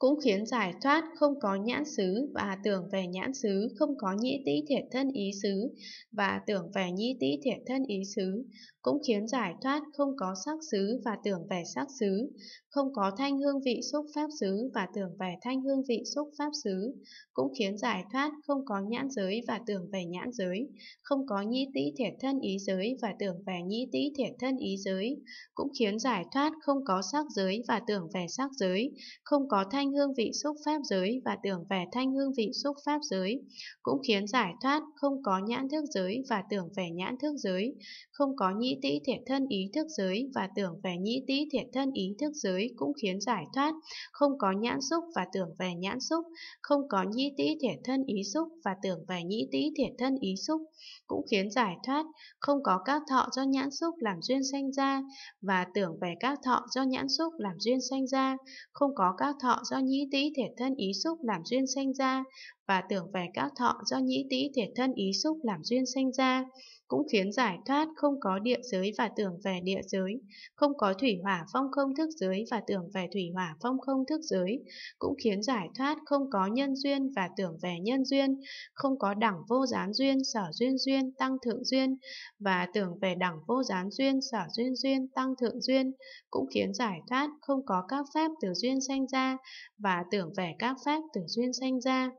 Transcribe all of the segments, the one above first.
cũng khiến giải thoát không có nhãn xứ và tưởng về nhãn xứ không có nhĩ tĩ thiệt thân ý xứ và tưởng về nhĩ tĩ thiệt thân ý xứ, cũng khiến giải thoát không có sắc xứ và tưởng về sắc xứ, không có thanh hương vị xúc pháp xứ và tưởng về thanh hương vị xúc pháp xứ, cũng khiến giải thoát không có nhãn giới và tưởng về nhãn giới, không có nhĩ tĩ thiệt thân ý giới và tưởng về nhĩ tĩ thiệt thân ý giới, cũng khiến giải thoát không có sắc giới và tưởng về sắc giới, không có thanh thanh hương vị xúc pháp giới và tưởng về thanh hương vị xúc pháp giới, cũng khiến giải thoát không có nhãn thức giới và tưởng về nhãn thức giới, không có nhĩ tĩ thiệt thân ý thức giới và tưởng về nhĩ tĩ thiệt thân ý thức giới cũng khiến giải thoát, không có nhãn xúc và tưởng về nhãn xúc, không có nhĩ tĩ thiệt thân ý xúc và tưởng về nhĩ tĩ thiệt thân ý xúc, cũng khiến giải thoát, không có các thọ do nhãn xúc làm duyên sanh ra và tưởng về các thọ do nhãn xúc làm duyên sanh ra, không có các thọ do do nhĩ tĩ thể thân ý xúc làm duyên sanh ra, và tưởng về các thọ do nhĩ tĩ thể thân ý xúc làm duyên sanh ra, cũng khiến giải thoát không có địa giới và tưởng về địa giới, không có thủy hỏa phong không thức giới và tưởng về thủy hỏa phong không thức giới, cũng khiến giải thoát không có nhân duyên và tưởng về nhân duyên, không có đẳng vô gián duyên, sở duyên duyên, tăng thượng duyên và tưởng về đẳng vô gián duyên, sở duyên duyên, tăng thượng duyên, cũng khiến giải thoát không có các pháp từ duyên sanh ra và tưởng về các pháp từ duyên sanh ra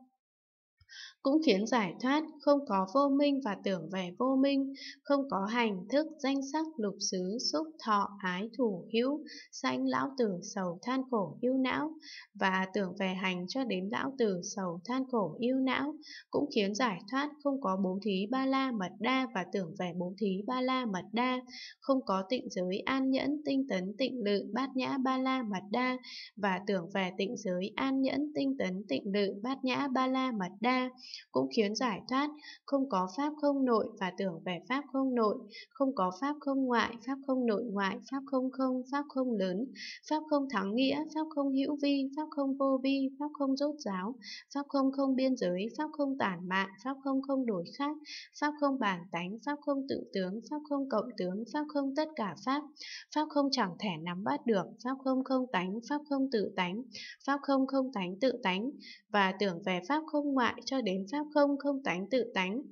cũng khiến giải thoát không có vô minh và tưởng về vô minh, không có hành thức, danh sắc, lục xứ, xúc, thọ, ái, thủ, hữu, sanh lão tử, sầu, than khổ, yêu não, và tưởng về hành cho đến lão tử, sầu, than khổ, yêu não, cũng khiến giải thoát không có bố thí ba la mật đa và tưởng về bố thí ba la mật đa, không có tịnh giới an nhẫn, tinh tấn, tịnh lự, bát nhã ba la mật đa, và tưởng về tịnh giới an nhẫn, tinh tấn, tịnh lự, bát nhã ba la mật đa, cũng khiến giải thoát, không có pháp không nội và tưởng về pháp không nội, không có pháp không ngoại, pháp không nội ngoại, pháp không không, pháp không lớn, pháp không thắng nghĩa, pháp không hữu vi, pháp không vô vi, pháp không rốt giáo, pháp không không biên giới, pháp không tản mạn, pháp không không đổi khác, pháp không bản tánh, pháp không tự tướng, pháp không cộng tướng, pháp không tất cả pháp, pháp không chẳng thể nắm bắt được, pháp không không tánh, pháp không tự tánh, pháp không không tánh tự tánh và tưởng về pháp không ngoại cho đến pháp không không tánh tự tánh.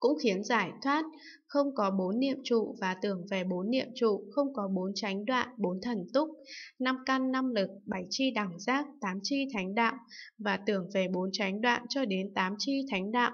Cũng khiến giải thoát, không có bốn niệm trụ và tưởng về bốn niệm trụ, không có bốn tránh đoạn, bốn thần túc, năm căn, năm lực, bảy chi đẳng giác, tám chi thánh đạo, và tưởng về bốn tránh đoạn cho đến tám chi thánh đạo.